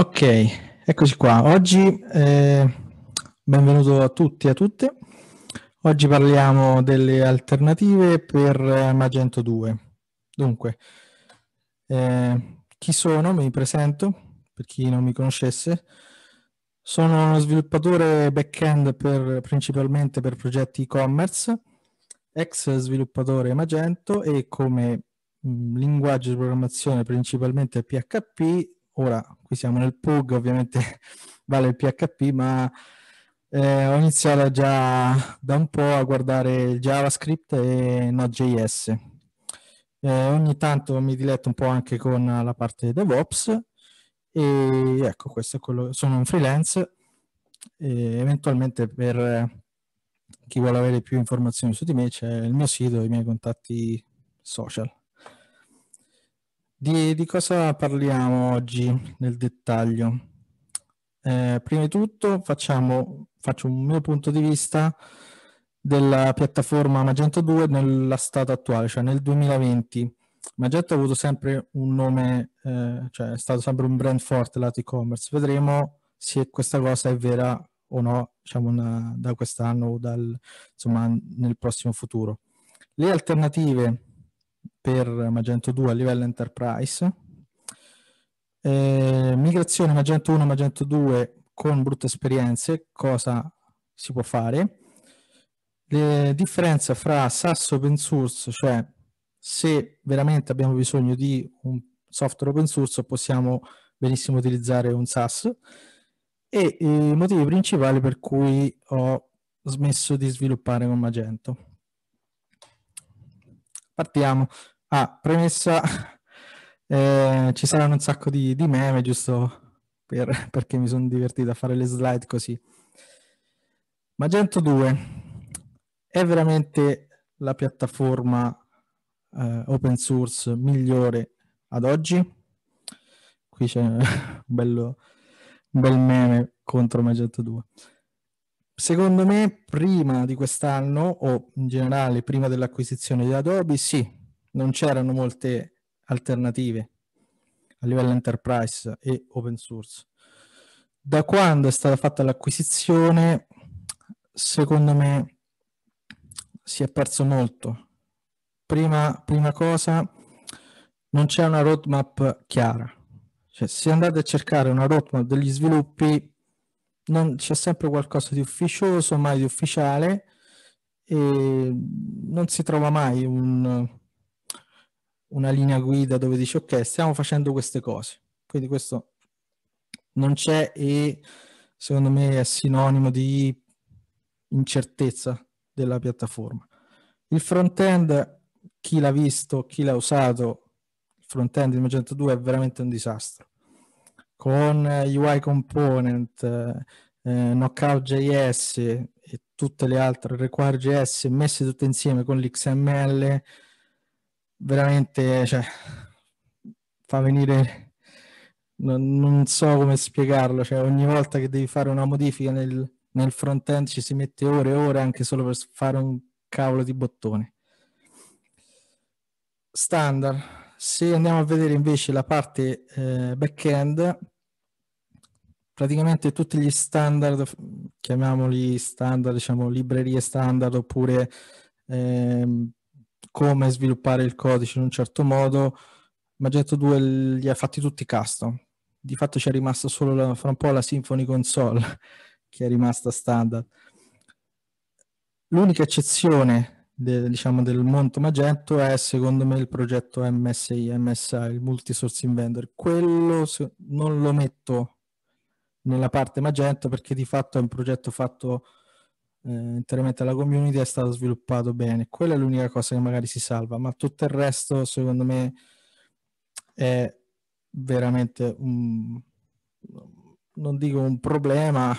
Ok, eccoci qua. Oggi eh, benvenuto a tutti e a tutte. Oggi parliamo delle alternative per eh, Magento 2. Dunque, eh, chi sono? Mi presento per chi non mi conoscesse. Sono uno sviluppatore back-end per, principalmente per progetti e-commerce, ex sviluppatore Magento e come mh, mm, linguaggio di programmazione principalmente PHP, ora qui siamo nel PUG, ovviamente vale il PHP, ma eh, ho iniziato già da un po' a guardare JavaScript e Node.js. Eh, ogni tanto mi diletto un po' anche con la parte DevOps e ecco, questo è quello, sono un freelance e eventualmente per chi vuole avere più informazioni su di me c'è il mio sito e i miei contatti social. Di, di cosa parliamo oggi nel dettaglio? Eh, prima di tutto facciamo, faccio un mio punto di vista della piattaforma Magento 2 nella stato attuale, cioè nel 2020. Magento ha avuto sempre un nome, eh, cioè è stato sempre un brand forte lato e-commerce. Vedremo se questa cosa è vera o no, diciamo, una, da quest'anno o dal, insomma, nel prossimo futuro. Le alternative per Magento 2 a livello enterprise, eh, migrazione Magento 1 Magento 2 con brutte esperienze, cosa si può fare, le differenze fra SaaS open source, cioè se veramente abbiamo bisogno di un software open source possiamo benissimo utilizzare un SaaS e i motivi principali per cui ho smesso di sviluppare con Magento partiamo. Ah, premessa, eh, ci saranno un sacco di, di meme, giusto per, perché mi sono divertito a fare le slide così. Magento 2 è veramente la piattaforma eh, open source migliore ad oggi? Qui c'è un, bello, un bel meme contro Magento 2. Secondo me, prima di quest'anno, o in generale prima dell'acquisizione di Adobe, sì, non c'erano molte alternative a livello enterprise e open source. Da quando è stata fatta l'acquisizione, secondo me, si è perso molto. Prima, prima cosa, non c'è una roadmap chiara. Cioè, se andate a cercare una roadmap degli sviluppi, non, c'è sempre qualcosa di ufficioso, mai di ufficiale, e non si trova mai un, una linea guida dove dice ok, stiamo facendo queste cose. Quindi questo non c'è e secondo me è sinonimo di incertezza della piattaforma. Il front-end, chi l'ha visto, chi l'ha usato, il front-end di Magento 2 è veramente un disastro con eh, UI Component, eh, eh Knockout.js e tutte le altre, Require.js messe tutte insieme con l'XML, veramente cioè, fa venire, non, non, so come spiegarlo, cioè, ogni volta che devi fare una modifica nel, nel front-end ci si mette ore e ore anche solo per fare un cavolo di bottone. Standard, se andiamo a vedere invece la parte eh, back-end, praticamente tutti gli standard, chiamiamoli standard, diciamo librerie standard, oppure eh, come sviluppare il codice in un certo modo, Magento 2 li ha fatti tutti custom. Di fatto c'è rimasta solo la, fra un po' la Symfony Console, che è rimasta standard. L'unica eccezione de, diciamo, del monto Magento è secondo me il progetto MSI, MSA, il Multisourcing Vendor. Quello se, non lo metto nella parte Magento perché di fatto è un progetto fatto eh, interamente alla community, è stato sviluppato bene. Quella è l'unica cosa che magari si salva, ma tutto il resto secondo me è veramente un, non dico un problema,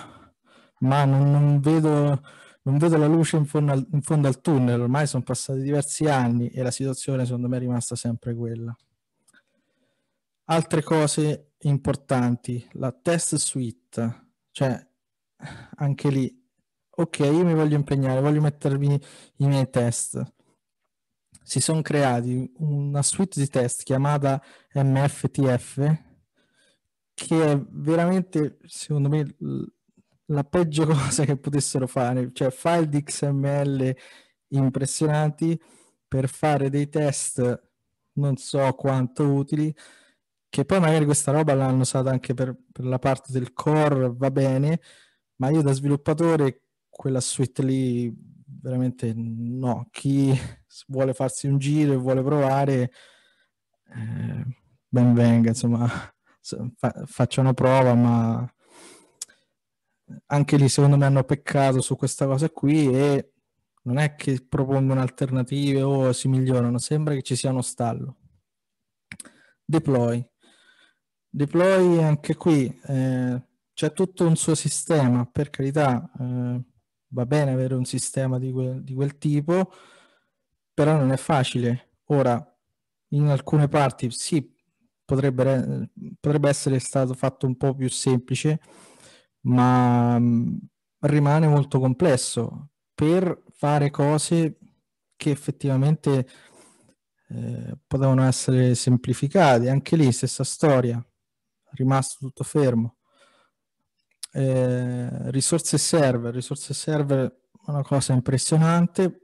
ma non, non vedo non vedo la luce in fondo, al, in fondo al tunnel, ormai sono passati diversi anni e la situazione secondo me è rimasta sempre quella. Altre cose importanti, la test suite, cioè anche lì, ok, io mi voglio impegnare, voglio mettervi i miei test. Si sono creati una suite di test chiamata MFTF che è veramente, secondo me, la peggio cosa che potessero fare, cioè file di XML impressionanti per fare dei test non so quanto utili, che poi magari questa roba l'hanno usata anche per, per la parte del core, va bene, ma io da sviluppatore quella suite lì veramente no, chi vuole farsi un giro e vuole provare, eh, ben venga, insomma, fa, faccia una prova, ma anche lì secondo me hanno peccato su questa cosa qui e non è che propongono alternative o si migliorano, sembra che ci sia uno stallo. Deploy. Deploy anche qui eh, c'è tutto un suo sistema, per carità eh, va bene avere un sistema di quel, di quel tipo, però non è facile. Ora, in alcune parti sì, potrebbe, potrebbe essere stato fatto un po' più semplice, ma mm, rimane molto complesso per fare cose che effettivamente eh, potevano essere semplificate. Anche lì stessa storia, rimasto tutto fermo. Eh, risorse server, risorse server una cosa impressionante,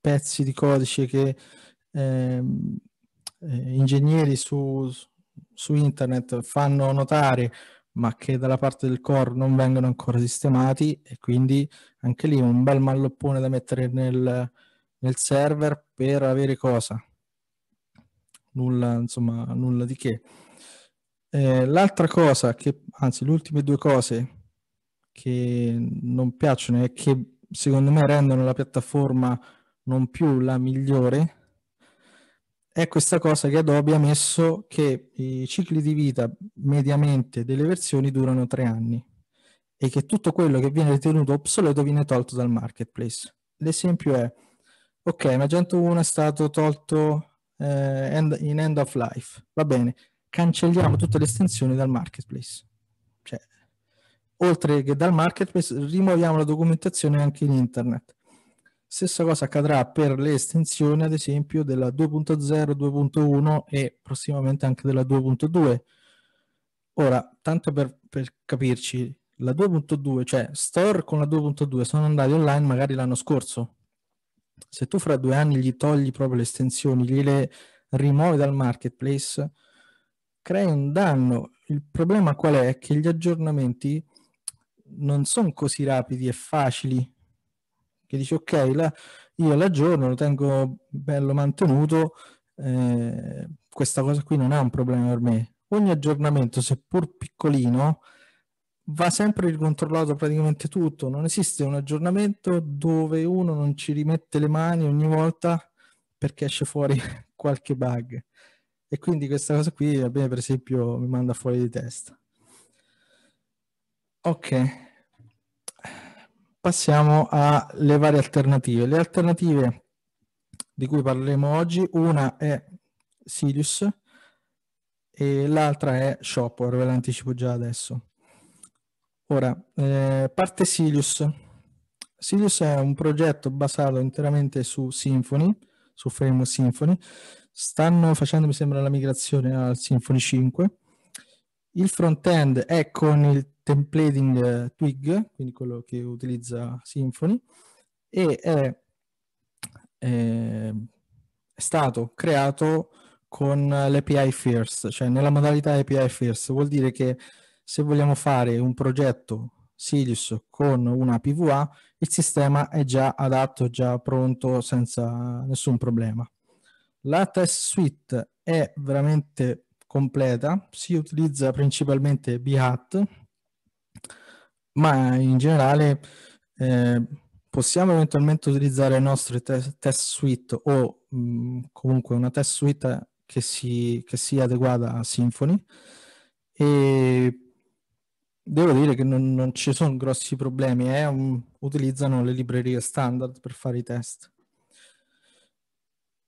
pezzi di codice che ehm, eh, ingegneri su, su internet fanno notare ma che dalla parte del core non vengono ancora sistemati e quindi anche lì un bel malloppone da mettere nel, nel server per avere cosa? Nulla, insomma, nulla di che. Eh, l'altra cosa che, anzi, le ultime due cose che non piacciono e che secondo me rendono la piattaforma non più la migliore è questa cosa che Adobe ha messo che i cicli di vita mediamente delle versioni durano tre anni e che tutto quello che viene ritenuto obsoleto viene tolto dal marketplace. L'esempio è, ok, Magento 1 è stato tolto eh, end, in end of life, va bene, cancelliamo tutte le estensioni dal marketplace. Cioè, oltre che dal marketplace, rimuoviamo la documentazione anche in internet. Stessa cosa accadrà per le estensioni, ad esempio, della 2.0, 2.1 e prossimamente anche della 2.2. Ora, tanto per, per capirci, la 2.2, cioè store con la 2.2, sono andati online magari l'anno scorso. Se tu fra due anni gli togli proprio le estensioni, gliele rimuovi dal marketplace, crei un danno. Il problema qual è? Che gli aggiornamenti non sono così rapidi e facili che dici ok, la, io l'aggiorno, lo tengo bello mantenuto, eh, questa cosa qui non è un problema per me. Ogni aggiornamento, seppur piccolino, va sempre ricontrollato praticamente tutto, non esiste un aggiornamento dove uno non ci rimette le mani ogni volta perché esce fuori qualche bug. E quindi questa cosa qui, a me per esempio, mi manda fuori di testa. Ok, Passiamo alle varie alternative. Le alternative di cui parleremo oggi, una è Sirius e l'altra è Shopper, ve l'anticipo già adesso. Ora, eh, parte Sirius. Sirius è un progetto basato interamente su Symfony, su Framework Symfony. Stanno facendo, mi sembra, la migrazione al Symfony 5. Il front-end è con il templating eh, Twig, quindi quello che utilizza Symfony, e è, è, è stato creato con l'API First, cioè nella modalità API First, vuol dire che se vogliamo fare un progetto Sirius con una PVA, il sistema è già adatto, già pronto, senza nessun problema. La test suite è veramente completa, si utilizza principalmente BHAT, ma in generale eh, possiamo eventualmente utilizzare il nostro te- test suite o mh, mm, comunque una test suite che, si, che sia adeguata a Symfony e devo dire che non, non ci sono grossi problemi, eh? um, utilizzano le librerie standard per fare i test.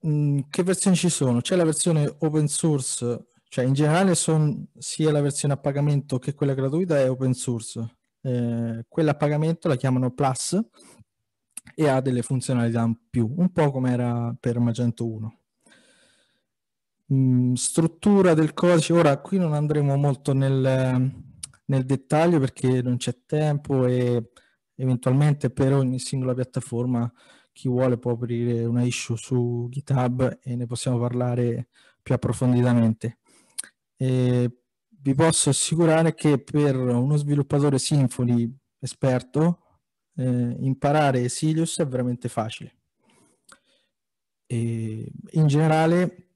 Mm, che versioni ci sono? C'è la versione open source, cioè in generale sono sia la versione a pagamento che quella gratuita è open source eh, quella a pagamento la chiamano Plus e ha delle funzionalità in più, un po' come era per Magento 1. Mm, struttura del codice, ora qui non andremo molto nel, nel dettaglio perché non c'è tempo e eventualmente per ogni singola piattaforma chi vuole può aprire una issue su GitHub e ne possiamo parlare più approfonditamente. E vi posso assicurare che per uno sviluppatore Symfony esperto eh, imparare Silius è veramente facile. E in generale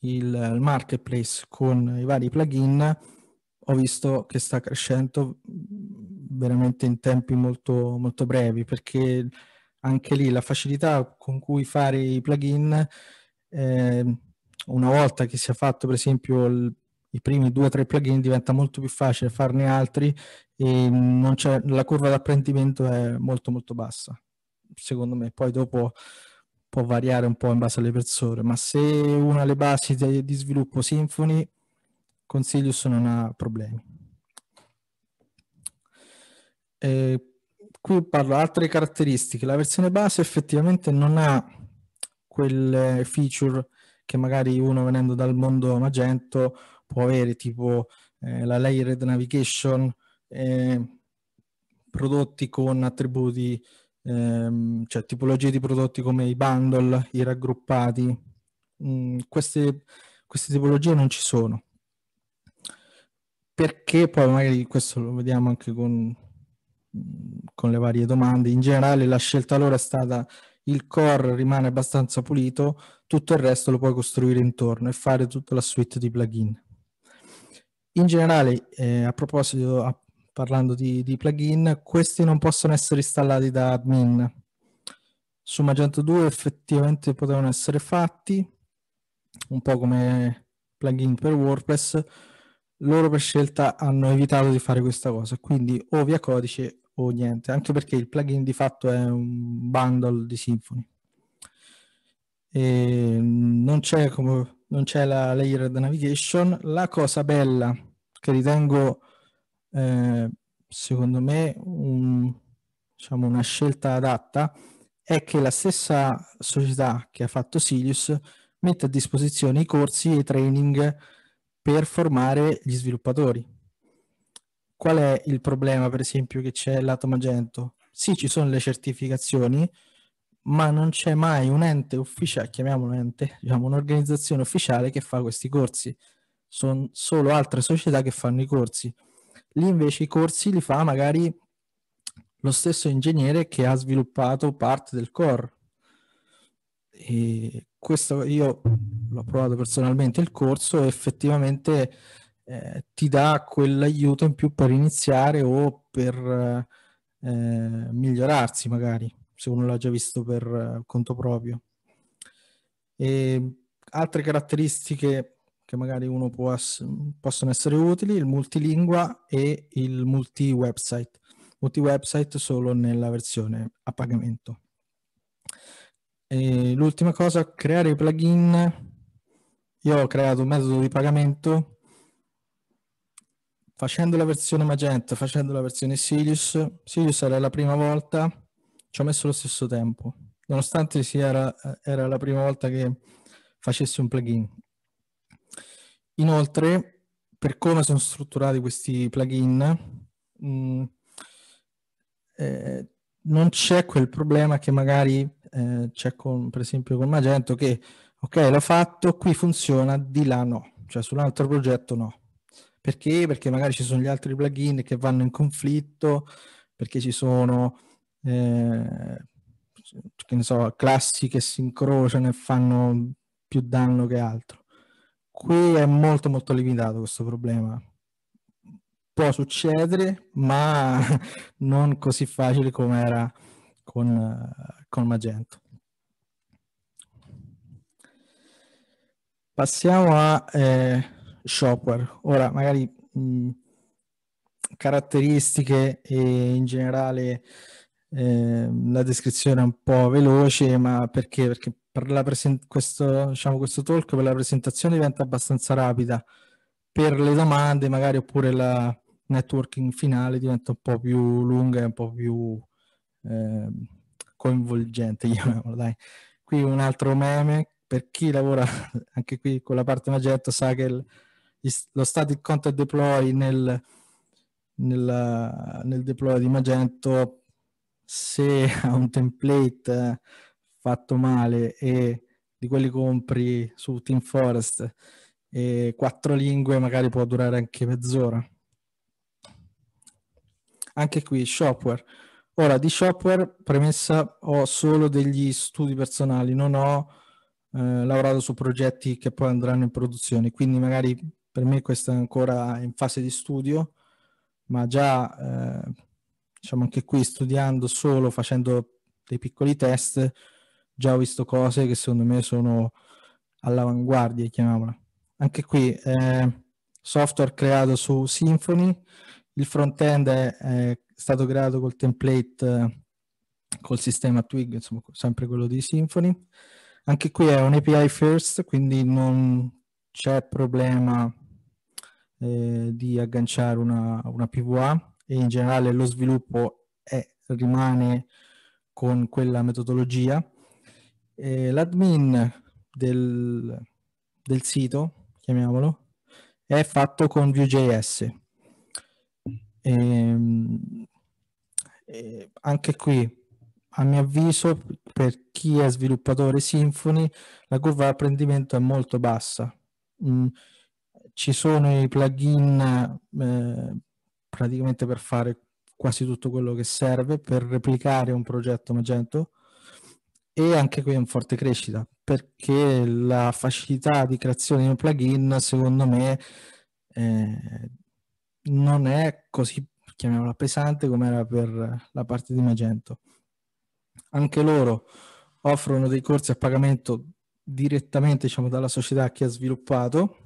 il, il, marketplace con i vari plugin ho visto che sta crescendo veramente in tempi molto, molto brevi perché anche lì la facilità con cui fare i plugin eh, una volta che si è fatto per esempio il i primi due o tre plugin diventa molto più facile farne altri e la curva d'apprendimento è molto molto bassa, secondo me. Poi dopo può variare un po' in base alle persone, ma se una ha le basi di, di sviluppo Symfony, consiglio se non ha problemi. E qui parlo altre caratteristiche. La versione base effettivamente non ha quel feature che magari uno venendo dal mondo Magento può avere, tipo eh, la Layered Navigation, eh, prodotti con attributi, ehm, cioè tipologie di prodotti come i bundle, i raggruppati. Mm, queste, queste tipologie non ci sono. Perché poi magari questo lo vediamo anche con, mm, con le varie domande. In generale la scelta allora è stata il core rimane abbastanza pulito, tutto il resto lo puoi costruire intorno e fare tutta la suite di plugin. In generale, eh, a proposito, a, parlando di, di, plugin, questi non possono essere installati da admin. Su Magento 2 effettivamente potevano essere fatti, un po' come plugin per WordPress. Loro per scelta hanno evitato di fare questa cosa, quindi o via codice o niente, anche perché il plugin di fatto è un bundle di Symfony. E non c'è come non c'è la layered navigation. La cosa bella che ritengo, eh, secondo me, un, diciamo una scelta adatta è che la stessa società che ha fatto Silius mette a disposizione i corsi e i training per formare gli sviluppatori. Qual è il problema, per esempio, che c'è lato Magento? Sì, ci sono le certificazioni, ma non c'è mai un ente ufficiale, chiamiamolo ente, diciamo un'organizzazione ufficiale che fa questi corsi. Sono solo altre società che fanno i corsi. Lì invece i corsi li fa magari lo stesso ingegnere che ha sviluppato parte del core. E questo io l'ho provato personalmente il corso e effettivamente eh, ti dà quell'aiuto in più per iniziare o per eh, migliorarsi magari se uno l'ha già visto per eh, conto proprio. E altre caratteristiche che magari uno può ass- possono essere utili, il multilingua e il multi-website. Multi-website solo nella versione a pagamento. E l'ultima cosa, creare i plugin. Io ho creato un metodo di pagamento facendo la versione Magenta, facendo la versione Sirius. Sirius era la prima volta ci ho messo lo stesso tempo, nonostante sia era, era la prima volta che facessi un plugin. Inoltre, per come sono strutturati questi plugin, mh, mm, eh, non c'è quel problema che magari eh, c'è con, per esempio con Magento che ok l'ho fatto, qui funziona, di là no, cioè sull'altro progetto no. Perché? Perché magari ci sono gli altri plugin che vanno in conflitto, perché ci sono eh, che ne so, classi che si incrociano e fanno più danno che altro. Qui è molto molto limitato questo problema. Può succedere, ma non così facile come era con, eh, con Magento. Passiamo a eh, shopware. Ora, magari mh, caratteristiche e in generale Ehm, la descrizione è un po' veloce, ma perché? Perché per la present- questo, diciamo, questo talk per la presentazione diventa abbastanza rapida, per le domande magari oppure la networking finale diventa un po' più lunga e un po' più eh, coinvolgente, dai. Qui un altro meme, per chi lavora anche qui con la parte Magento sa che il, lo static content deploy nel, nel, nel deploy di Magento se ha un template fatto male e di quelli compri su Team Forest e quattro lingue magari può durare anche mezz'ora. Anche qui shopware. Ora di shopware premessa ho solo degli studi personali, non ho eh, lavorato su progetti che poi andranno in produzione, quindi magari per me questo è ancora in fase di studio, ma già eh, diciamo anche qui studiando solo, facendo dei piccoli test, già ho visto cose che secondo me sono all'avanguardia, chiamiamola. Anche qui eh, software creato su Symfony, il front-end è, è stato creato col template, col sistema Twig, insomma sempre quello di Symfony. Anche qui è un API first, quindi non c'è problema eh, di agganciare una, una PVA e in generale lo sviluppo è, rimane con quella metodologia. Eh, l'admin del, del sito, chiamiamolo, è fatto con Vue.js. E, ehm, e anche qui, a mio avviso, per chi è sviluppatore Symfony, la curva di apprendimento è molto bassa. Mm, ci sono i plugin eh, praticamente per fare quasi tutto quello che serve per replicare un progetto Magento e anche qui è in forte crescita perché la facilità di creazione di un plugin secondo me eh, non è così chiamiamola pesante come era per la parte di Magento anche loro offrono dei corsi a pagamento direttamente diciamo, dalla società che ha sviluppato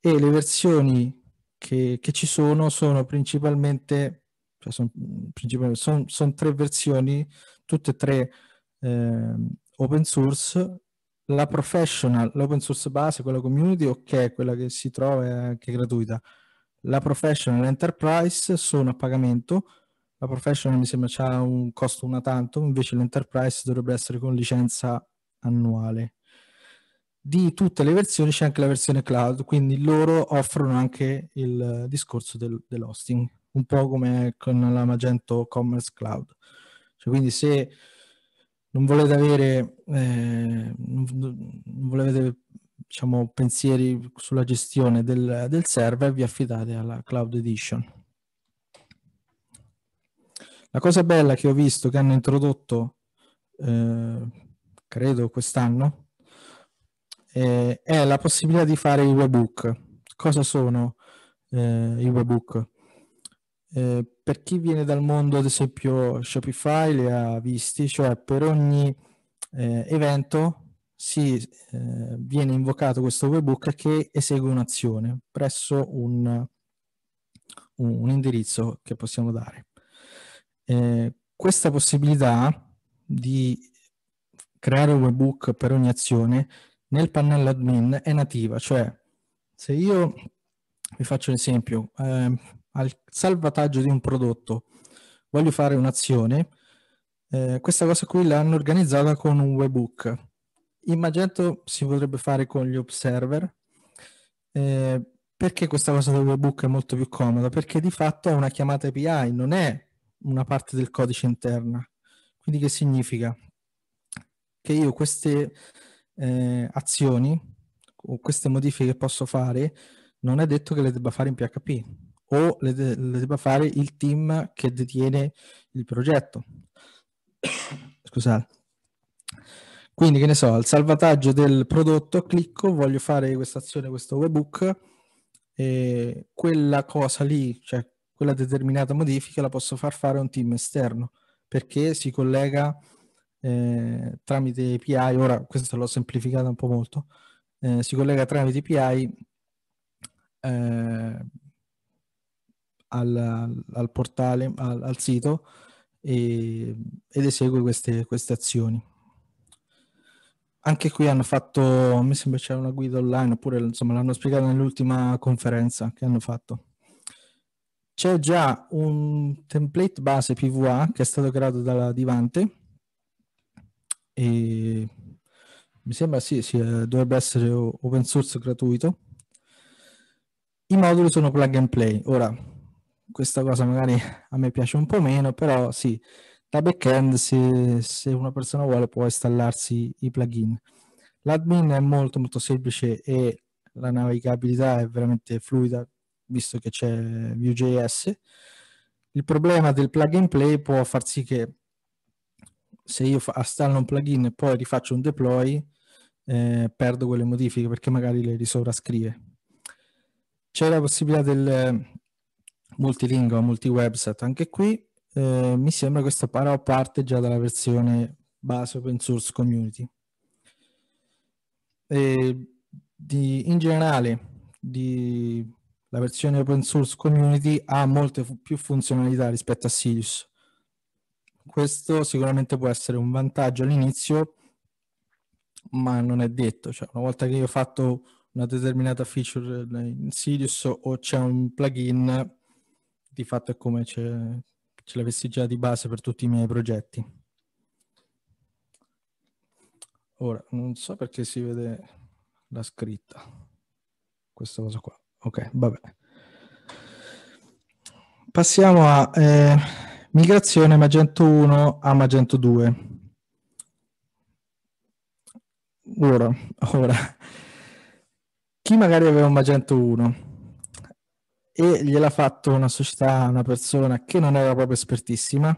e le versioni che, che ci sono sono principalmente, cioè sono, principalmente sono, sono tre versioni, tutte e tre eh, open source, la professional, l'open source base, quella community, ok, quella che si trova è anche gratuita. La professional enterprise sono a pagamento, la professional mi sembra ha un costo una tanto, invece l'enterprise dovrebbe essere con licenza annuale di tutte le versioni c'è anche la versione cloud, quindi loro offrono anche il discorso del, dell'hosting, un po' come con la Magento Commerce Cloud. Cioè, quindi se non volete avere, eh, non volete, diciamo, pensieri sulla gestione del, del server, vi affidate alla Cloud Edition. La cosa bella che ho visto che hanno introdotto, eh, credo quest'anno, eh, è la possibilità di fare i webhook. Cosa sono eh, i webhook? Eh, per chi viene dal mondo, ad esempio, Shopify li ha visti, cioè per ogni eh, evento si, eh, viene invocato questo webhook che esegue un'azione presso un, un indirizzo che possiamo dare. Eh, questa possibilità di creare un webhook per ogni azione nel pannello admin è nativa, cioè se io vi faccio un esempio, eh, al salvataggio di un prodotto voglio fare un'azione, eh, questa cosa qui l'hanno organizzata con un webhook. Immaginato si potrebbe fare con gli observer. Eh, perché questa cosa del webhook è molto più comoda? Perché di fatto è una chiamata API, non è una parte del codice interna. Quindi che significa? Che io queste, eh, azioni o queste modifiche che posso fare non è detto che le debba fare in PHP o le, de le debba fare il team che detiene il progetto. Scusate. Quindi, che ne so, al salvataggio del prodotto clicco, voglio fare questa azione, questo webhook, e quella cosa lì, cioè quella determinata modifica, la posso far fare a un team esterno, perché si collega eh, tramite API, ora questo l'ho semplificato un po' molto, eh, si collega tramite API eh, al, al, portale, al, al sito e, ed esegue queste, queste, azioni. Anche qui hanno fatto, mi sembra c'era una guida online, oppure insomma l'hanno spiegata nell'ultima conferenza che hanno fatto. C'è già un template base PVA che è stato creato dalla Divante, e mi sembra sì, sì, eh, dovrebbe essere open source gratuito. I moduli sono plug and play. Ora, questa cosa magari a me piace un po' meno, però sì, da backend se, se una persona vuole può installarsi i plugin. L'admin è molto molto semplice e la navigabilità è veramente fluida visto che c'è Vue.js. Il problema del plug and play può far sì che se io installo un plugin e poi rifaccio un deploy, eh, perdo quelle modifiche perché magari le risovrascrive. C'è la possibilità del eh, multilingua, multi-website, anche qui eh, mi sembra questa però parte già dalla versione base open source community. Di, in generale, di, la versione open source community ha molte fu- più funzionalità rispetto a Sirius, questo sicuramente può essere un vantaggio all'inizio, ma non è detto. Cioè, una volta che io ho fatto una determinata feature in Sirius o c'è un plugin, di fatto è come ce, ce l'avessi già di base per tutti i miei progetti. Ora, non so perché si vede la scritta, questa cosa qua. Ok, vabbè. Passiamo a... Eh Migrazione Magento 1 a Magento 2. Ora, ora, chi magari aveva un Magento 1 e gliel'ha fatto una società, una persona che non era proprio espertissima,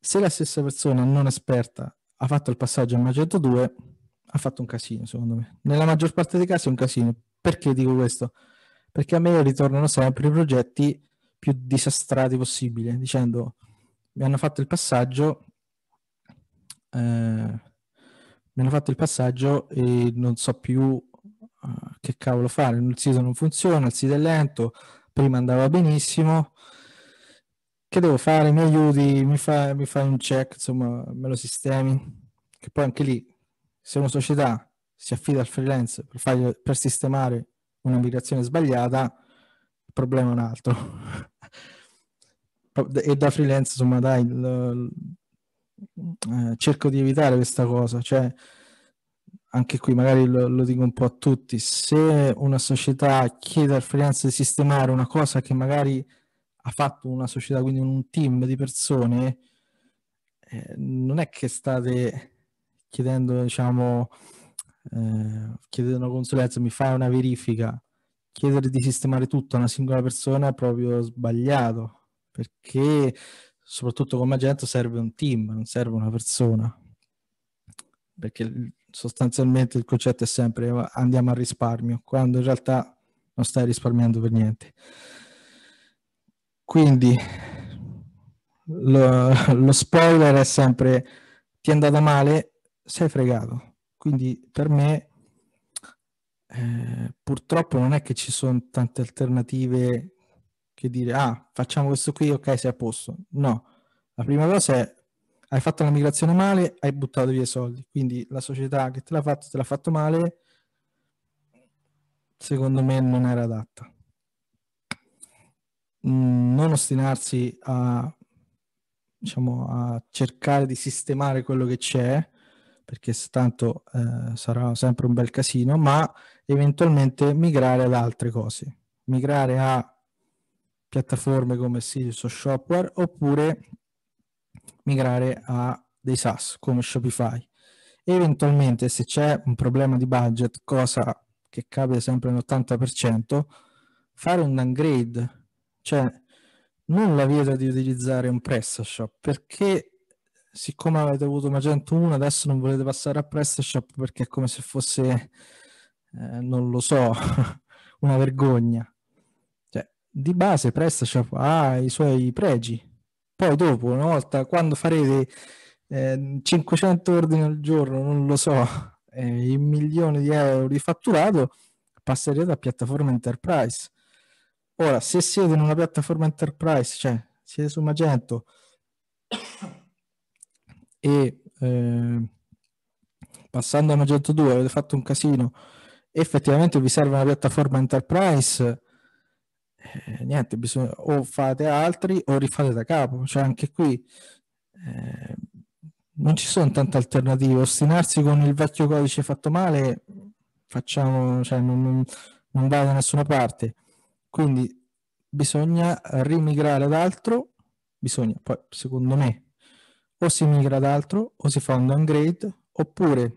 se la stessa persona non esperta ha fatto il passaggio a Magento 2, ha fatto un casino, secondo me. Nella maggior parte dei casi è un casino. Perché dico questo? Perché a me ritornano sempre i progetti più disastrati possibile, dicendo mi hanno fatto il passaggio, eh, mi hanno fatto il passaggio e non so più uh, che cavolo fare, il sito non funziona, il sito è lento, prima andava benissimo, che devo fare? Mi aiuti, mi, fa, mi fai un check, insomma, me lo sistemi, che poi anche lì, se una società si affida al freelance per, fargli, per sistemare una migrazione sbagliata, il problema è un altro. e da freelance, insomma, dai, il, eh, cerco di evitare questa cosa, cioè anche qui magari lo, lo, dico un po' a tutti, se una società chiede al freelance di sistemare una cosa che magari ha fatto una società, quindi un team di persone, eh, non è che state chiedendo, diciamo, eh, chiedendo consulenza, mi fai una verifica, chiedere di sistemare tutto a una singola persona è proprio sbagliato, perché soprattutto come agente serve un team, non serve una persona, perché sostanzialmente il concetto è sempre andiamo al risparmio, quando in realtà non stai risparmiando per niente. Quindi lo, lo spoiler è sempre ti è andata male, sei fregato. Quindi per me eh, purtroppo non è che ci sono tante alternative che dire, ah, facciamo questo qui, ok, sei a posto. No, la prima cosa è, hai fatto la migrazione male, hai buttato via i soldi, quindi la società che te l'ha fatto, te l'ha fatto male, secondo me non era adatta. Mm, non ostinarsi a, diciamo, a cercare di sistemare quello che c'è, perché tanto eh, sarà sempre un bel casino, ma eventualmente migrare ad altre cose, migrare a piattaforme come Sirius o Shopware oppure migrare a dei SaaS come Shopify. Eventualmente se c'è un problema di budget, cosa che capita sempre nell'80%, fare un downgrade, cioè non la vieta di utilizzare un PrestaShop perché siccome avete avuto Magento 1 adesso non volete passare a PrestaShop perché è come se fosse eh, non lo so, una vergogna. Cioè, di base Presta ha i suoi pregi. Poi dopo, una volta, quando farete eh, 500 ordini al giorno, non lo so, eh, il milione di euro di fatturato, passerete a piattaforma enterprise. Ora, se siete in una piattaforma enterprise, cioè siete su Magento e eh, passando a Magento 2 avete fatto un casino effettivamente vi serve una piattaforma enterprise, eh, niente, bisogna, o fate altri o rifate da capo. Cioè anche qui eh, non ci sono tante alternative. Ostinarsi con il vecchio codice fatto male, facciamo, cioè, non, non, non va da nessuna parte. Quindi bisogna rimigrare ad altro, bisogna poi secondo me o si migra ad altro o si fa un downgrade oppure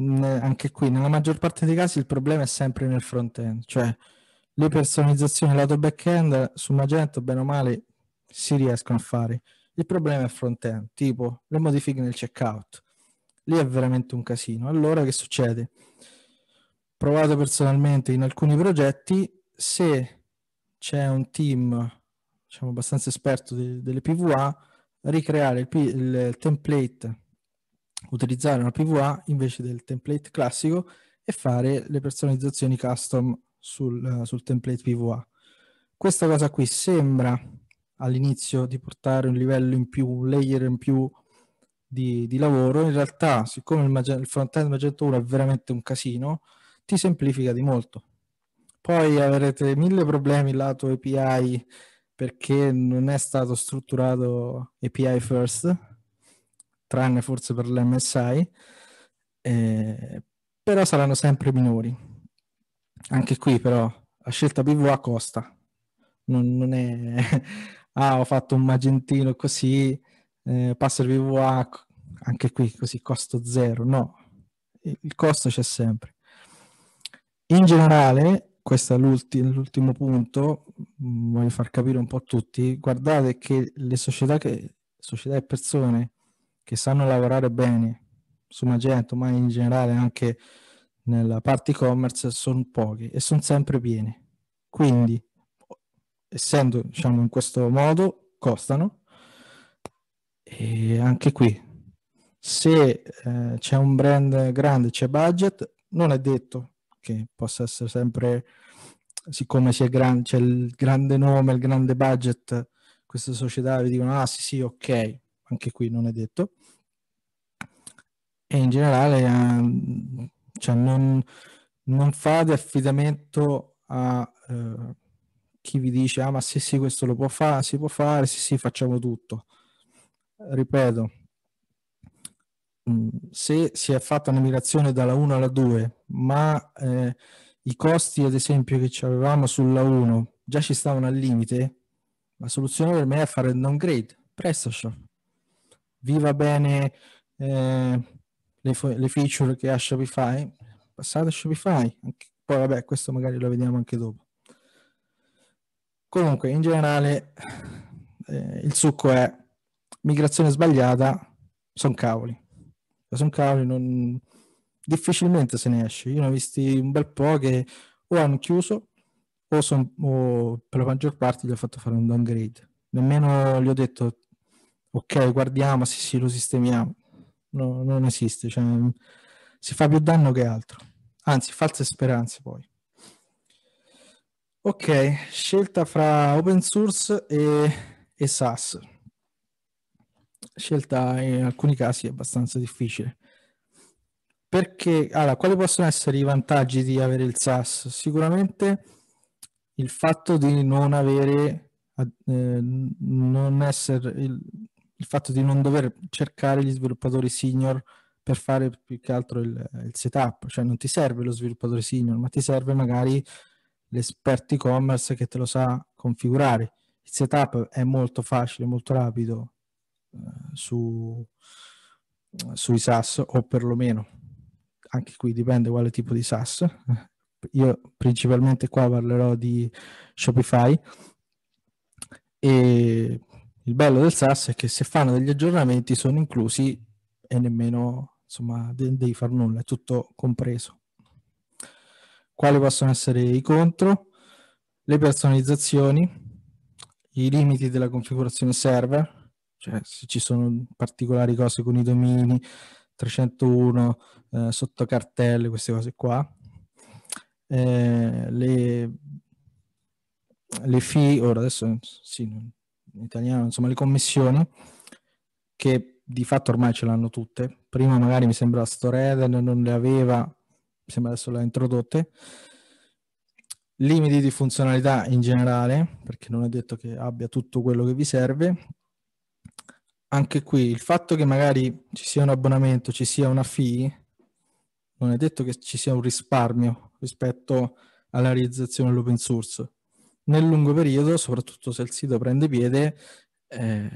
anche qui, nella maggior parte dei casi il problema è sempre nel front-end, cioè le personalizzazioni lato back-end su Magento, bene o male, si riescono a fare. Il problema è front-end, tipo le modifiche nel checkout. Lì è veramente un casino. Allora che succede? Provato personalmente in alcuni progetti, se c'è un team diciamo abbastanza esperto de- delle PVA, ricreare il, il template utilizzare una PVA invece del template classico e fare le personalizzazioni custom sul, eh, sul template PVA. Questa cosa qui sembra all'inizio di portare un livello in più, un layer in più di, di lavoro, in realtà siccome il, Mag- il front Magento 1 è veramente un casino, ti semplifica di molto. Poi avrete mille problemi lato API perché non è stato strutturato API first, tranne forse per l'MSI, eh, però saranno sempre minori. Anche qui però la scelta PVA costa, non, non è ah ho fatto un magentino così, eh, passo il PVA anche qui così costo zero, no, il costo c'è sempre. In generale, questo è l'ultimo punto, voglio far capire un po' a tutti, guardate che le società, che, società e persone che sanno lavorare bene su Magento, ma in generale anche nella parte e-commerce, sono pochi e sono sempre pieni. Quindi, essendo diciamo in questo modo, costano. E anche qui, se eh, c'è un brand grande, c'è budget, non è detto che possa essere sempre, siccome c'è, gran, c'è il grande nome, il grande budget, queste società vi dicono, ah sì sì, ok, anche qui non è detto. E in generale eh, cioè non, non, fate affidamento a eh, chi vi dice ah ma sì sì questo lo può fare, si può fare, sì sì facciamo tutto. Ripeto, mm, se si è fatta una migrazione dalla 1 alla 2, ma eh, i costi ad esempio che avevamo sulla 1 già ci stavano al limite, la soluzione per me è fare il downgrade, PrestaShop vi va bene eh, le, le, feature che ha Shopify, passate a Shopify. Poi vabbè, questo magari lo vediamo anche dopo. Comunque, in generale, eh, il succo è migrazione sbagliata, sono cavoli. Sono cavoli, non... difficilmente se ne esce. Io ne ho visti un bel po' che o hanno chiuso o, son, o per la maggior parte gli ho fatto fare un downgrade. Nemmeno gli ho detto ok, guardiamo, sì, sì, lo sistemiamo. No, non esiste, cioè, si fa più danno che altro. Anzi, false speranze poi. Ok, scelta fra open source e, e SaaS. Scelta in alcuni casi è abbastanza difficile. Perché, allora, quali possono essere i vantaggi di avere il SaaS? Sicuramente il fatto di non avere, eh, non essere, il, il fatto di non dover cercare gli sviluppatori senior per fare più che altro il, il setup, cioè non ti serve lo sviluppatore senior, ma ti serve magari l'esperto e-commerce che te lo sa configurare. Il setup è molto facile, molto rapido eh, su, sui SaaS o perlomeno anche qui dipende quale tipo di SaaS. Io principalmente qua parlerò di Shopify e il bello del SAS è che se fanno degli aggiornamenti sono inclusi e nemmeno insomma devi far nulla, è tutto compreso. Quali possono essere i contro? Le personalizzazioni, i limiti della configurazione server, cioè se ci sono particolari cose con i domini 301, eh, sotto cartelle, queste cose qua. Eh, le, le fee, ora adesso sì, in italiano, insomma le commissioni, che di fatto ormai ce l'hanno tutte. Prima magari mi sembra Storeden non le aveva, mi sembra adesso le ha introdotte. Limiti di funzionalità in generale, perché non è detto che abbia tutto quello che vi serve. Anche qui il fatto che magari ci sia un abbonamento, ci sia una fee, non è detto che ci sia un risparmio rispetto alla realizzazione dell'open source nel lungo periodo, soprattutto se il sito prende piede, eh,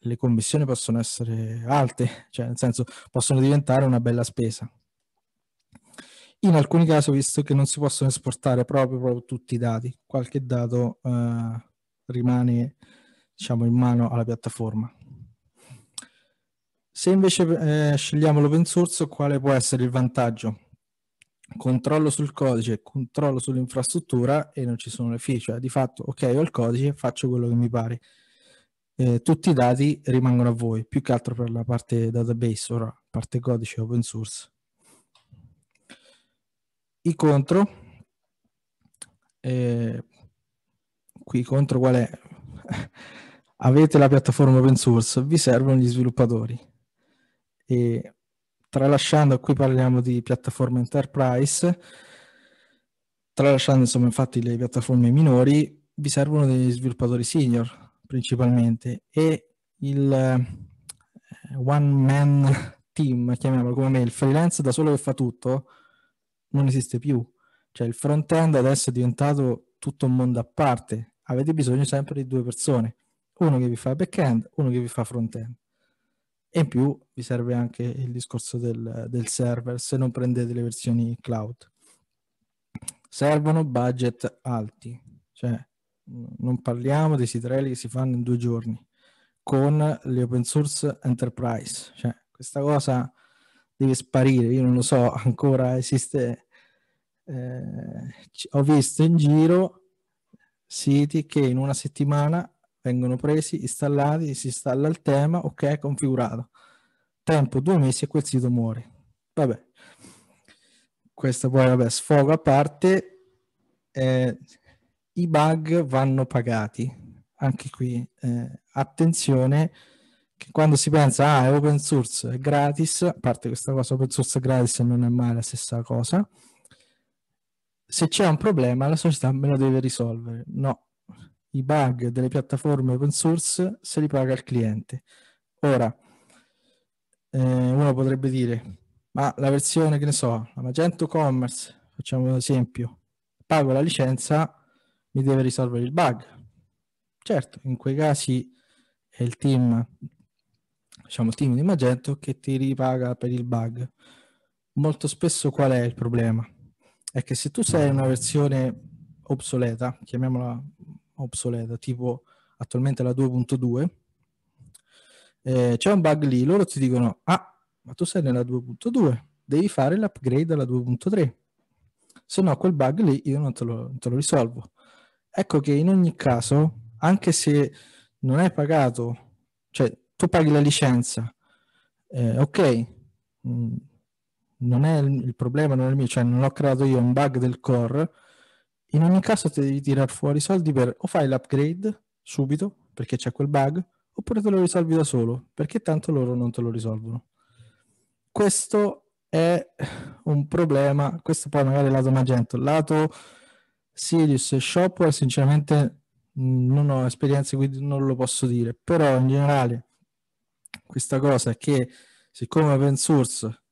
le commissioni possono essere alte, cioè nel senso possono diventare una bella spesa. In alcuni casi visto che non si possono esportare proprio, proprio tutti i dati, qualche dato eh, rimane diciamo, in mano alla piattaforma. Se invece eh, scegliamo l'open source, quale può essere il vantaggio? controllo sul codice, controllo sull'infrastruttura e non ci sono le feature. cioè di fatto ok ho il codice, faccio quello che mi pare. Eh, tutti i dati rimangono a voi, più che altro per la parte database, ora parte codice open source. I contro, eh, qui contro qual è? Avete la piattaforma open source, vi servono gli sviluppatori. E tralasciando, qui parliamo di piattaforme enterprise, tralasciando insomma infatti le piattaforme minori, vi servono degli sviluppatori senior principalmente e il eh, one man team, chiamiamolo come me, il freelance da solo che fa tutto, non esiste più. Cioè il front-end adesso è diventato tutto un mondo a parte. Avete bisogno sempre di due persone, uno che vi fa back-end, uno che vi fa front-end. E in più vi serve anche il discorso del, del server se non prendete le versioni cloud. Servono budget alti, cioè non parliamo dei siti rally che si fanno in due giorni con le open source enterprise. Cioè, questa cosa deve sparire, io non lo so, ancora esiste. Eh, ho visto in giro siti che in una settimana vengono presi, installati, si installa il tema, ok, configurato. Tempo due mesi e quel sito muore. Vabbè, questo poi vabbè, sfogo a parte, eh, i bug vanno pagati. Anche qui, eh, attenzione, che quando si pensa, ah, è open source, è gratis, a parte questa cosa, open source gratis non è mai la stessa cosa, se c'è un problema la società me lo deve risolvere. No, i bug delle piattaforme open source se li paga il cliente. Ora, eh, uno potrebbe dire, ma la versione, che ne so, la Magento Commerce, facciamo un esempio, pago la licenza, mi deve risolvere il bug. Certo, in quei casi è il team, diciamo il team di Magento che ti ripaga per il bug. Molto spesso qual è il problema? È che se tu sei una versione obsoleta, chiamiamola obsoleta, tipo attualmente la 2.2, eh, c'è un bug lì, loro ti dicono, ah, ma tu sei nella 2.2, devi fare l'upgrade alla 2.3, se no quel bug lì io non te, lo, non te lo risolvo. Ecco che in ogni caso, anche se non hai pagato, cioè tu paghi la licenza, eh, ok, mh, mm, non è il, il, problema, non è il mio, cioè non ho creato io, un bug del core, in ogni caso ti devi tirare fuori i soldi per o fai l'upgrade subito perché c'è quel bug oppure te lo risolvi da solo perché tanto loro non te lo risolvono questo è un problema questo poi magari lato Magento lato Sirius e Shopware sinceramente non ho esperienze quindi non lo posso dire però in generale questa cosa è che siccome open source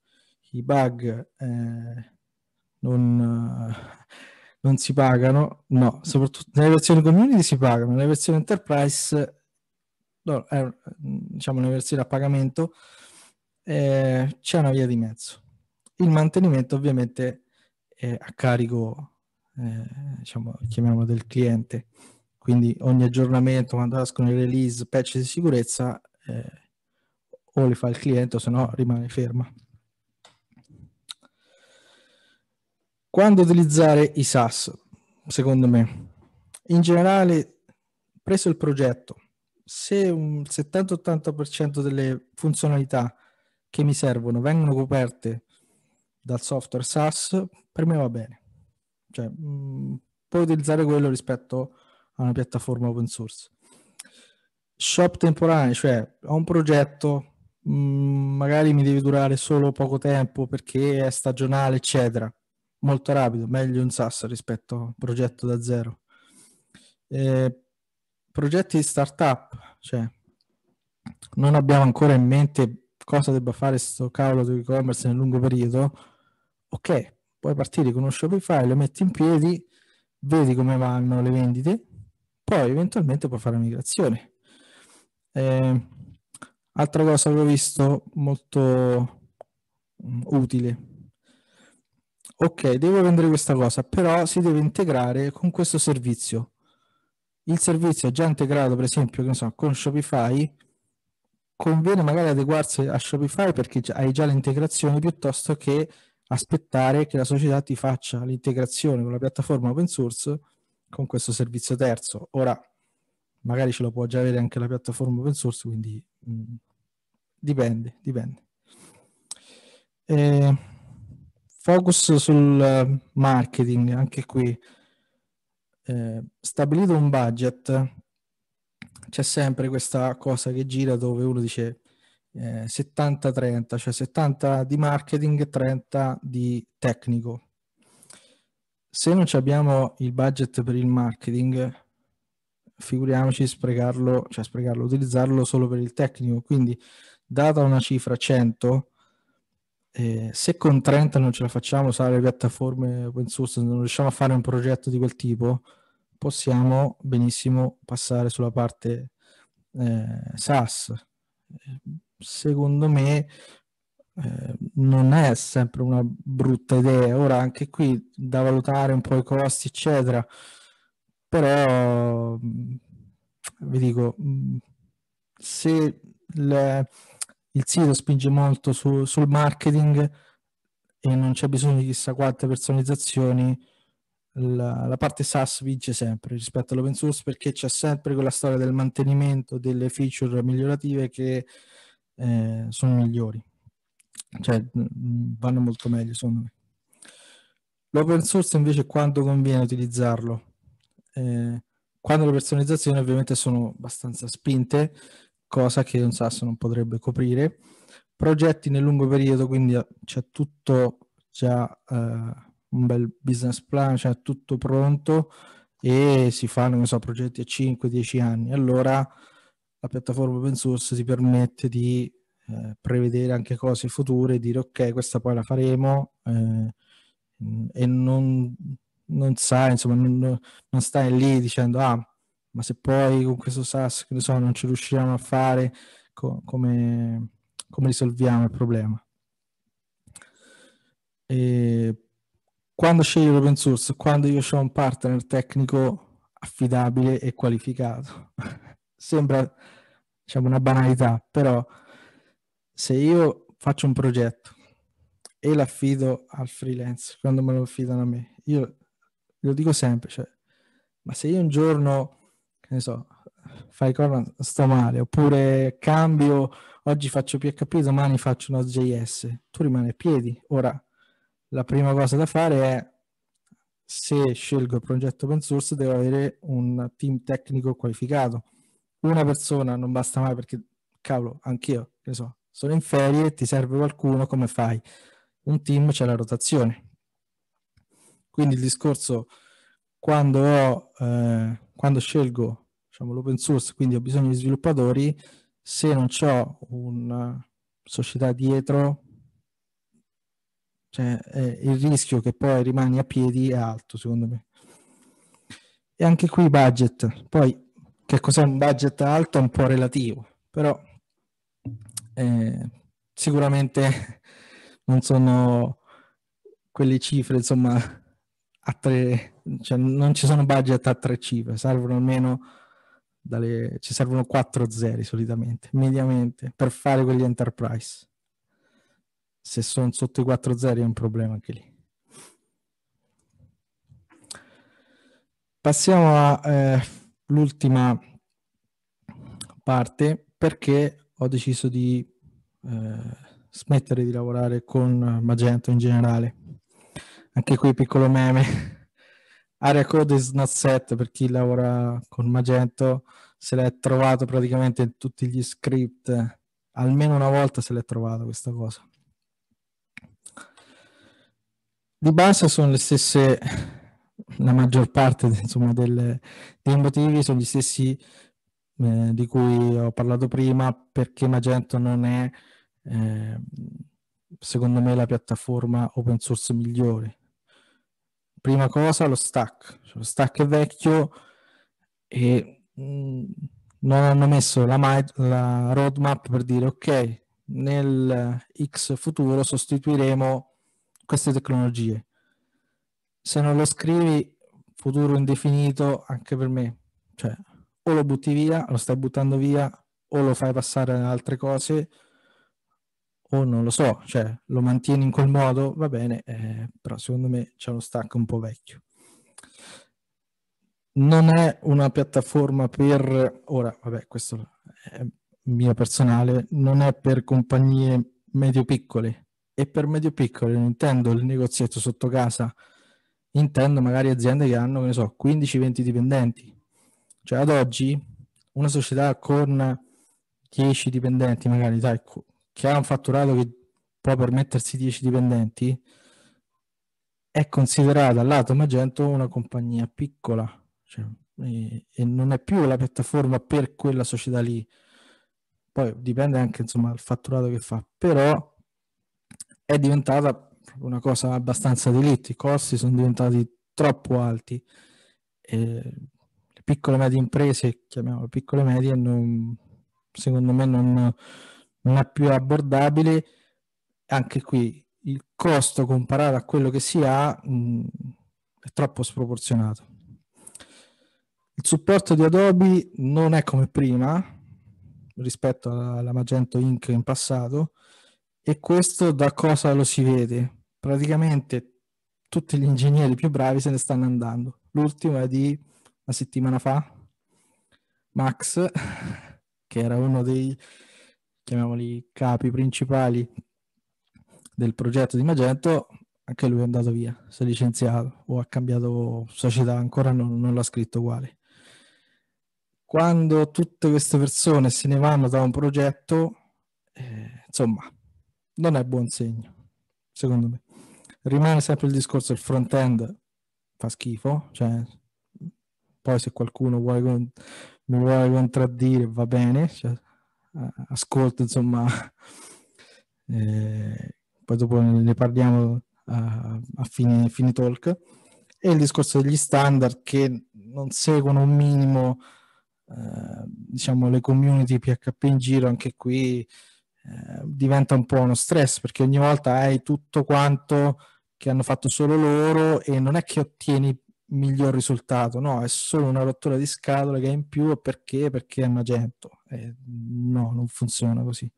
i bug eh, non eh, non si pagano, no, soprattutto nelle versioni community si pagano, nelle versioni enterprise, no, eh, diciamo nelle versioni a pagamento, eh, c'è una via di mezzo. Il mantenimento ovviamente è a carico, eh, diciamo, chiamiamolo del cliente, quindi ogni aggiornamento, quando escono i release, patch di sicurezza, eh, o li fa il cliente o se no rimane ferma. Quando utilizzare i SAS, secondo me? In generale, preso il progetto, se un 70-80% delle funzionalità che mi servono vengono coperte dal software SAS, per me va bene. Cioè, mm, puoi utilizzare quello rispetto a una piattaforma open source. Shop temporaneo, cioè ho un progetto, mh, mm, magari mi deve durare solo poco tempo perché è stagionale, eccetera molto rapido, meglio un SAS rispetto a un progetto da zero. Eh, progetti di startup, cioè non abbiamo ancora in mente cosa debba fare questo cavolo di e-commerce nel lungo periodo. Ok, puoi partire con uno Shopify, lo metti in piedi, vedi come vanno le vendite, poi eventualmente puoi fare migrazione. Eh, altra cosa che ho visto molto mm, utile ok, devo vendere questa cosa, però si deve integrare con questo servizio. Il servizio è già integrato, per esempio, so, con Shopify, conviene magari adeguarsi a Shopify perché hai già l'integrazione piuttosto che aspettare che la società ti faccia l'integrazione con la piattaforma open source con questo servizio terzo. Ora, magari ce lo può già avere anche la piattaforma open source, quindi mh, mm, dipende, dipende. Eh, Focus sul eh, marketing, anche qui. Eh, stabilito un budget, c'è sempre questa cosa che gira dove uno dice eh, 70-30, cioè 70 di marketing e 30 di tecnico. Se non abbiamo il budget per il marketing, figuriamoci sprecarlo, cioè sprecarlo, utilizzarlo solo per il tecnico. Quindi, data una cifra 100, eh, se con 30 non ce la facciamo usare le piattaforme open source, non riusciamo a fare un progetto di quel tipo, possiamo benissimo passare sulla parte eh, SaaS. Secondo me eh, non è sempre una brutta idea. Ora anche qui da valutare un po' i costi, eccetera, però mm, vi dico, mm, se le, il sito mm. spinge molto su, sul marketing e non c'è bisogno di chissà quante personalizzazioni. La, la, parte SaaS vince sempre rispetto all'open source perché c'è sempre quella storia del mantenimento delle feature migliorative che eh, sono migliori, cioè mm, mm, vanno molto meglio secondo me. L'open source invece quando conviene utilizzarlo, eh, quando le personalizzazioni ovviamente sono abbastanza spinte, cosa che un sasso non potrebbe coprire. Progetti nel lungo periodo, quindi eh, c'è tutto già eh, un bel business plan, c'è tutto pronto e si fanno so, progetti a 5-10 anni. Allora la piattaforma open source ti permette di eh, prevedere anche cose future, dire ok, questa poi la faremo eh, e non, non sai, insomma, non, non stai lì dicendo ah ma se poi con questo SAS so, non ci riusciamo a fare, co- come, come, risolviamo il problema? E quando scegli l'open source? Quando io ho un partner tecnico affidabile e qualificato. Sembra diciamo, una banalità, però se io faccio un progetto e l'affido al freelance, quando me lo affidano a me, io lo dico sempre, cioè, ma se io un giorno che ne so, fai Corran sto male, oppure cambio, oggi faccio PHP, domani faccio Node.js, tu rimani a piedi. Ora, la prima cosa da fare è, se scelgo il progetto open source, devo avere un team tecnico qualificato. Una persona non basta mai perché, cavolo, anch'io, che ne so, sono in ferie, ti serve qualcuno, come fai? Un team c'è la rotazione. Quindi il discorso, quando ho... Eh, quando scelgo diciamo, l'open source, quindi ho bisogno di sviluppatori, se non ho una eh, società dietro, cioè, eh, il rischio che poi rimani a piedi è alto, secondo me. E anche qui budget. Poi, che cos'è un budget alto? È un po' relativo, però eh, sicuramente non sono quelle cifre, insomma, a tre cioè, non ci sono budget a 3 cifre, servono almeno dalle, ci servono 4 zeri solitamente, mediamente, per fare quegli enterprise. Se sono sotto i 4 zeri è un problema anche lì. Passiamo all'ultima eh, parte perché ho deciso di eh, smettere di lavorare con Magento in generale. Anche qui piccolo meme, Area ah, Code is not set per chi lavora con Magento, se l'è trovato praticamente in tutti gli script, almeno una volta se l'è trovato questa cosa. Di base sono le stesse, la maggior parte insomma, delle, dei motivi sono gli stessi eh, di cui ho parlato prima, perché Magento non è, eh, secondo me, la piattaforma open source migliore prima cosa lo stack, cioè, lo stack è vecchio e mh, mm, non hanno messo la, la roadmap per dire ok, nel X futuro sostituiremo queste tecnologie. Se non lo scrivi, futuro indefinito anche per me, cioè o lo butti via, lo stai buttando via o lo fai passare ad altre cose o non lo so, cioè lo mantieni in quel modo, va bene, eh, però secondo me c'è uno stack un po' vecchio. Non è una piattaforma per, ora, vabbè, questo è mio personale, non è per compagnie medio-piccole e per medio-piccole non intendo il negozietto sotto casa, intendo magari aziende che hanno, che ne so, 15-20 dipendenti. Cioè ad oggi una società con 10 dipendenti, magari, dai, che ha un fatturato che può permettersi 10 dipendenti, è considerata lato Magento una compagnia piccola cioè, e, e, non è più la piattaforma per quella società lì. Poi dipende anche insomma dal fatturato che fa, però è diventata una cosa abbastanza delitto, i costi sono diventati troppo alti. E le piccole e medie imprese, chiamiamole piccole e medie, non, secondo me non non è più abbordabile, anche qui il costo comparato a quello che si ha mh, mm, è troppo sproporzionato. Il supporto di Adobe non è come prima rispetto alla Magento Inc in passato e questo da cosa lo si vede? Praticamente tutti gli ingegneri più bravi se ne stanno andando. L'ultimo è di una settimana fa, Max, che era uno dei, chiamiamoli capi principali del progetto di Magento, anche lui è andato via, si è licenziato o ha cambiato società, ancora non, non l'ha scritto quale. Quando tutte queste persone se ne vanno da un progetto, eh, insomma, non è buon segno, secondo me. Rimane sempre il discorso, il front-end fa schifo, cioè, poi se qualcuno vuole con, mi vuole contraddire va bene, cioè, eh, ascolto, insomma, eh, poi dopo ne parliamo a, eh, a fine, fine, talk, e il discorso degli standard che non seguono un minimo, eh, diciamo, le community PHP in giro, anche qui eh, diventa un po' uno stress perché ogni volta hai tutto quanto che hanno fatto solo loro e non è che ottieni miglior risultato, no, è solo una rottura di scatole che hai in più perché? Perché è Magento eh, no, non funziona così.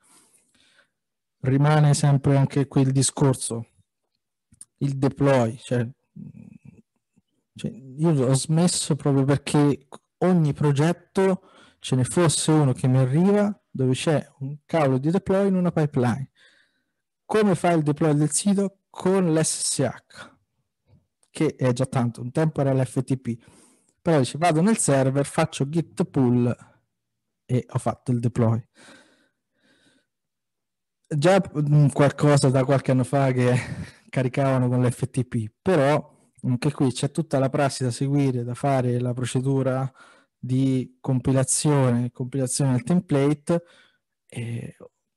Rimane sempre anche quel discorso, il deploy, cioè, cioè io l'ho smesso proprio perché ogni progetto ce ne fosse uno che mi arriva dove c'è un cavolo di deploy in una pipeline. Come fa il deploy del sito? Con l'SSH, che è già tanto, un tempo era l'FTP, però dice vado nel server, faccio git pull e ho fatto il deploy. Già mh, mm, qualcosa da qualche anno fa che caricavano con l'FTP, però anche qui c'è tutta la prassi da seguire, da fare la procedura di compilazione, compilazione del template e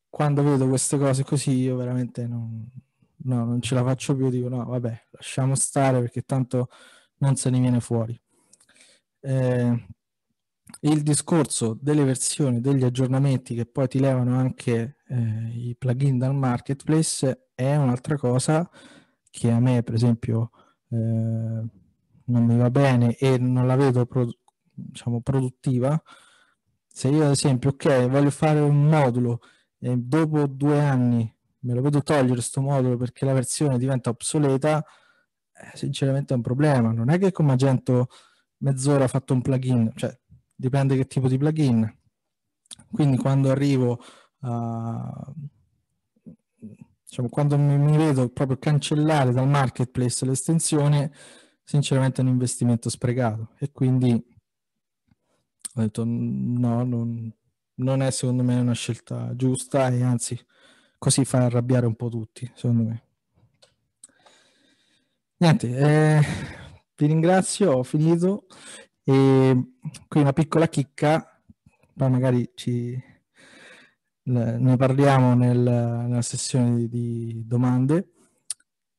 quando vedo queste cose così io veramente non, no, non ce la faccio più, dico no, vabbè, lasciamo stare perché tanto non se ne viene fuori. Eh, il discorso delle versioni, degli aggiornamenti che poi ti levano anche eh, i plugin dal marketplace è un'altra cosa che a me per esempio eh, non mi va bene e non la vedo pro, diciamo, produttiva. Se io ad esempio, ok, voglio fare un modulo e dopo due anni me lo vedo togliere questo modulo perché la versione diventa obsoleta, eh, sinceramente è un problema. Non è che con Magento mezz'ora ho fatto un plugin, cioè dipende che tipo di plugin. Quindi quando arrivo, uh, diciamo, quando mi, mi, vedo proprio cancellare dal marketplace l'estensione, sinceramente è un investimento sprecato e quindi ho detto no, non, non è secondo me una scelta giusta e anzi così fa arrabbiare un po' tutti, secondo me. Niente, eh, vi ringrazio, ho finito e qui una piccola chicca, poi magari ci, ne parliamo nel, nella sessione di, domande.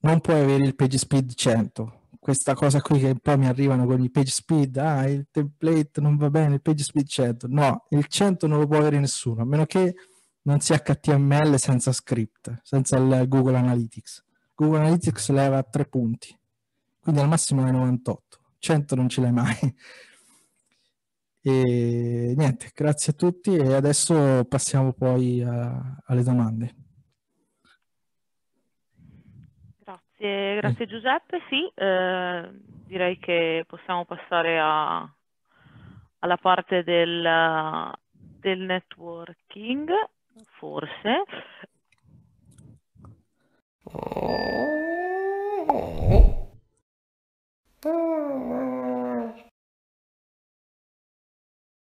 Non puoi avere il PageSpeed 100. Questa cosa qui che poi mi arrivano con il PageSpeed, ah, il template non va bene, il PageSpeed 100. No, il 100 non lo può avere nessuno, a meno che non sia HTML senza script, senza il Google Analytics. Google Analytics leva tre punti, quindi al massimo è 98. 100 non ce l'hai mai. E niente, grazie a tutti e adesso passiamo poi a, alle domande. Grazie, grazie eh. Giuseppe, sì, eh, direi che possiamo passare a, alla parte del, del networking, forse. Oh. Oh, wow.